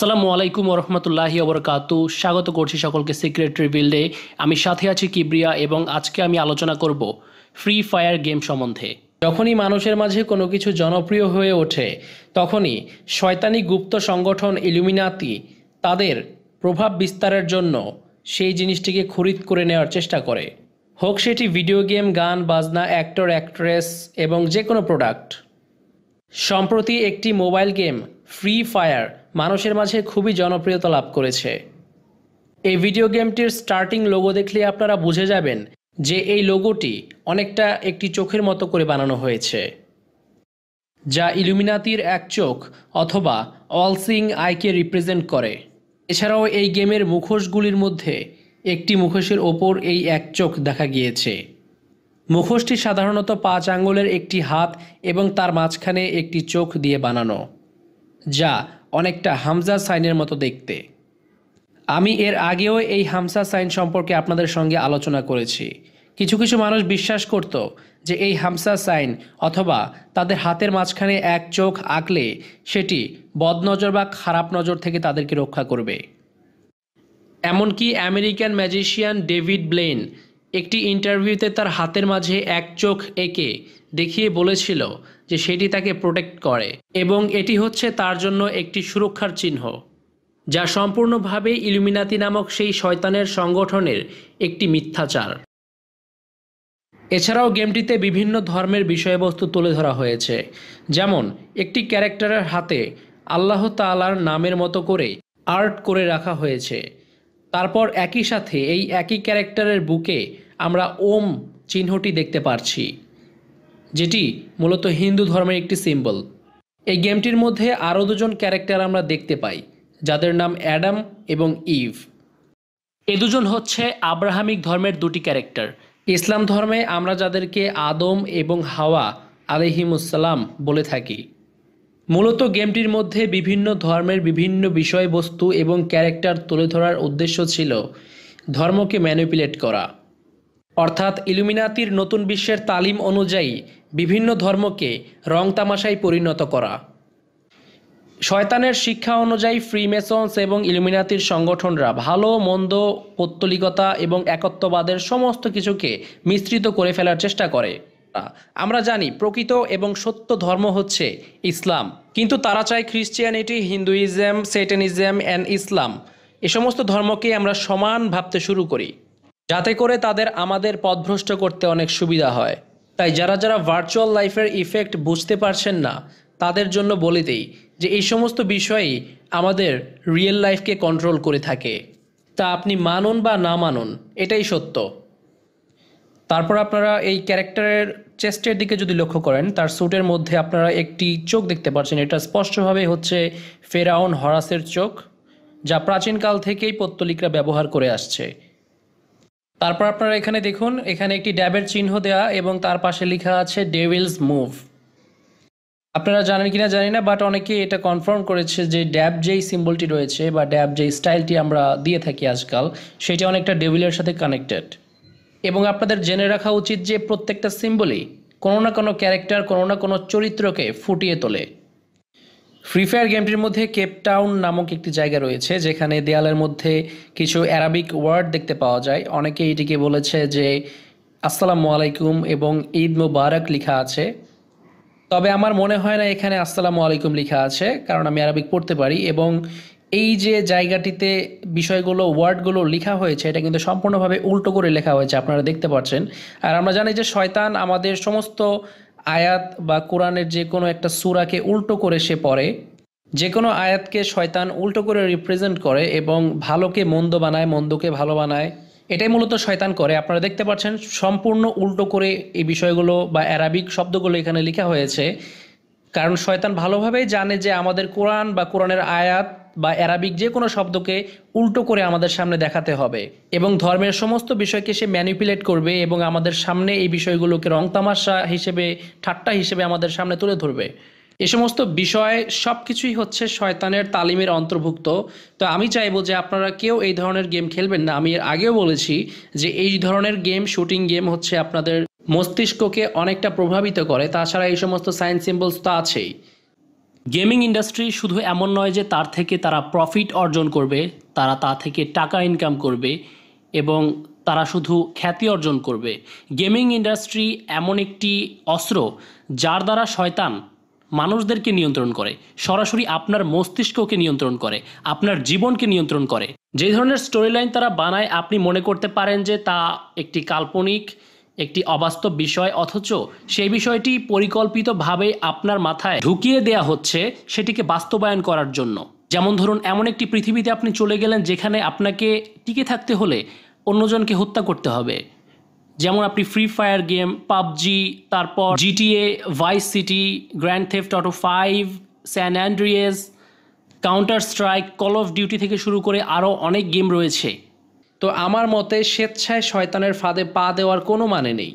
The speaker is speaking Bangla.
আসসালামু আলাইকুম রহমতুল্লাহি অবরকাতু স্বাগত করছি সকলকে সিক্রেট বিল্ডে আমি সাথে আছি কিবরিয়া এবং আজকে আমি আলোচনা করব ফ্রি ফায়ার গেম সম্বন্ধে যখনই মানুষের মাঝে কোনো কিছু জনপ্রিয় হয়ে ওঠে তখনই শয়তানি গুপ্ত সংগঠন ইলুমিনাতি তাদের প্রভাব বিস্তারের জন্য সেই জিনিসটিকে খরিদ করে নেওয়ার চেষ্টা করে হোক সেটি ভিডিও গেম গান বাজনা অ্যাক্টর অ্যাক্ট্রেস এবং যে কোনো প্রোডাক্ট সম্প্রতি একটি মোবাইল গেম ফ্রি ফায়ার মানুষের মাঝে খুবই জনপ্রিয়তা লাভ করেছে এই ভিডিও গেমটির স্টার্টিং লোগো দেখলে আপনারা বুঝে যাবেন যে এই লোগোটি অনেকটা একটি চোখের মতো করে বানানো হয়েছে যা ইলুমিনাতির এক চোখ অথবা অলসিং আইকে রিপ্রেজেন্ট করে এছাড়াও এই গেমের মুখোশগুলির মধ্যে একটি মুখোশের ওপর এই এক চোখ দেখা গিয়েছে মুখোশটি সাধারণত পাঁচ আঙ্গুলের একটি হাত এবং তার মাঝখানে একটি চোখ দিয়ে বানানো যা অনেকটা হামজা সাইনের মতো দেখতে আমি এর আগেও এই হামসা সাইন সম্পর্কে আপনাদের সঙ্গে আলোচনা করেছি কিছু কিছু মানুষ বিশ্বাস করত যে এই হামসা সাইন অথবা তাদের হাতের মাঝখানে এক চোখ আঁকলে সেটি বদনজর বা খারাপ নজর থেকে তাদেরকে রক্ষা করবে এমনকি আমেরিকান ম্যাজিশিয়ান ডেভিড ব্লেন একটি ইন্টারভিউতে তার হাতের মাঝে এক চোখ এঁকে দেখিয়ে বলেছিল যে সেটি তাকে প্রোটেক্ট করে এবং এটি হচ্ছে তার জন্য একটি সুরক্ষার চিহ্ন যা সম্পূর্ণভাবে ইলুমিনাতি নামক সেই শয়তানের সংগঠনের একটি মিথ্যাচার এছাড়াও গেমটিতে বিভিন্ন ধর্মের বিষয়বস্তু তুলে ধরা হয়েছে যেমন একটি ক্যারেক্টারের হাতে আল্লাহ তালার নামের মতো করে আর্ট করে রাখা হয়েছে তারপর একই সাথে এই একই ক্যারেক্টারের বুকে আমরা ওম চিহ্নটি দেখতে পারছি যেটি মূলত হিন্দু ধর্মের একটি সিম্বল এই গেমটির মধ্যে আরও দুজন ক্যারেক্টার আমরা দেখতে পাই যাদের নাম অ্যাডাম এবং ইভ এ দুজন হচ্ছে আব্রাহামিক ধর্মের দুটি ক্যারেক্টার ইসলাম ধর্মে আমরা যাদেরকে আদম এবং হাওয়া আলহিমুসাল্লাম বলে থাকি মূলত গেমটির মধ্যে বিভিন্ন ধর্মের বিভিন্ন বিষয়বস্তু এবং ক্যারেক্টার তুলে ধরার উদ্দেশ্য ছিল ধর্মকে ম্যানিপুলেট করা অর্থাৎ ইলুমিনাতির নতুন বিশ্বের তালিম অনুযায়ী বিভিন্ন ধর্মকে রং তামাশায় পরিণত করা শয়তানের শিক্ষা অনুযায়ী ফ্রিমেসন্স এবং ইলুমিনাতির সংগঠনরা ভালো মন্দ পত্তলিকতা এবং একত্ববাদের সমস্ত কিছুকে মিশ্রিত করে ফেলার চেষ্টা করে আমরা জানি প্রকৃত এবং সত্য ধর্ম হচ্ছে ইসলাম কিন্তু তারা চায় Christianity Hinduism Satanism and Islam এ সমস্ত ধর্মকে আমরা সমান ভাবতে শুরু করি যাতে করে তাদের আমাদের পথভ্রষ্ট করতে অনেক সুবিধা হয় তাই যারা যারা ভার্চুয়াল লাইফের ইফেক্ট বুঝতে পারছেন না তাদের জন্য বলে দিই যে এই সমস্ত বিষয়ই আমাদের রিয়েল লাইফকে কন্ট্রোল করে থাকে তা আপনি মানুন বা না মানুন এটাই সত্য তারপর আপনারা এই ক্যারেক্টারের চেস্টের দিকে যদি লক্ষ্য করেন তার স্যুটের মধ্যে আপনারা একটি চোখ দেখতে পাচ্ছেন এটা স্পষ্টভাবে হচ্ছে ফেরাউন হরাসের চোখ যা প্রাচীনকাল থেকেই পত্তলিকরা ব্যবহার করে আসছে তারপর আপনারা এখানে দেখুন এখানে একটি ড্যাবের চিহ্ন দেয়া এবং তার পাশে লেখা আছে ডেভিলস মুভ আপনারা জানেন কিনা জানি না বাট অনেকে এটা কনফার্ম করেছে যে ড্যাব যেই সিম্বলটি রয়েছে বা ড্যাব যেই স্টাইলটি আমরা দিয়ে থাকি আজকাল সেটা অনেকটা ডেভিলের সাথে কানেক্টেড এবং আপনাদের জেনে রাখা উচিত যে প্রত্যেকটা সিম্বলই কোনো না কোনো ক্যারেক্টার কোনো না কোনো চরিত্রকে ফুটিয়ে তোলে ফ্রি ফায়ার গেমটির মধ্যে কেপটাউন নামক একটি জায়গা রয়েছে যেখানে দেয়ালের মধ্যে কিছু অ্যারাবিক ওয়ার্ড দেখতে পাওয়া যায় অনেকে এটিকে বলেছে যে আসসালামু আলাইকুম এবং ঈদ মুবারক লেখা আছে তবে আমার মনে হয় না এখানে আসসালামু আলাইকুম লেখা আছে কারণ আমি আরবিক পড়তে পারি এবং এই যে জায়গাটিতে বিষয়গুলো ওয়ার্ডগুলো লেখা হয়েছে এটা কিন্তু সম্পূর্ণভাবে উল্টো করে লেখা হয়েছে আপনারা দেখতে পাচ্ছেন আর আমরা জানি যে শয়তান আমাদের সমস্ত আয়াত বা কোরআনের যে কোনো একটা সুরাকে উল্টো করে সে পড়ে যে কোনো আয়াতকে শয়তান উল্টো করে রিপ্রেজেন্ট করে এবং ভালোকে মন্দ বানায় মন্দকে ভালো বানায় এটাই মূলত শয়তান করে আপনারা দেখতে পাচ্ছেন সম্পূর্ণ উল্টো করে এই বিষয়গুলো বা অ্যারাবিক শব্দগুলো এখানে লেখা হয়েছে কারণ শয়তান ভালোভাবেই জানে যে আমাদের কোরআন বা কোরআনের আয়াত বা অ্যারাবিক যে কোনো শব্দকে উল্টো করে আমাদের সামনে দেখাতে হবে এবং ধর্মের সমস্ত বিষয়কে সে ম্যানিপুলেট করবে এবং আমাদের সামনে এই বিষয়গুলোকে রং তামাশা হিসেবে ঠাট্টা হিসেবে আমাদের সামনে তুলে ধরবে এ সমস্ত বিষয় সব কিছুই হচ্ছে শয়তানের তালিমের অন্তর্ভুক্ত তো আমি চাইবো যে আপনারা কেউ এই ধরনের গেম খেলবেন না আমি এর আগেও বলেছি যে এই ধরনের গেম শুটিং গেম হচ্ছে আপনাদের মস্তিষ্ককে অনেকটা প্রভাবিত করে তাছাড়া এই সমস্ত সায়েন্স সিম্বলস তো আছেই গেমিং ইন্ডাস্ট্রি শুধু এমন নয় যে তার থেকে তারা প্রফিট অর্জন করবে তারা তা থেকে টাকা ইনকাম করবে এবং তারা শুধু খ্যাতি অর্জন করবে গেমিং ইন্ডাস্ট্রি এমন একটি অস্ত্র যার দ্বারা শয়তান মানুষদেরকে নিয়ন্ত্রণ করে সরাসরি আপনার মস্তিষ্ককে নিয়ন্ত্রণ করে আপনার জীবনকে নিয়ন্ত্রণ করে যে ধরনের স্টোরি লাইন তারা বানায় আপনি মনে করতে পারেন যে তা একটি কাল্পনিক একটি অবাস্তব বিষয় অথচ সেই বিষয়টি পরিকল্পিতভাবে আপনার মাথায় ঢুকিয়ে দেয়া হচ্ছে সেটিকে বাস্তবায়ন করার জন্য যেমন ধরুন এমন একটি পৃথিবীতে আপনি চলে গেলেন যেখানে আপনাকে টিকে থাকতে হলে অন্যজনকে হত্যা করতে হবে যেমন আপনি ফ্রি ফায়ার গেম পাবজি তারপর GTA vice city grand theft auto five san andreas counter strike call of duty থেকে শুরু করে আরও অনেক গেম রয়েছে তো আমার মতে স্বেচ্ছায় শয়তানের ফাঁদে পা দেওয়ার কোনো মানে নেই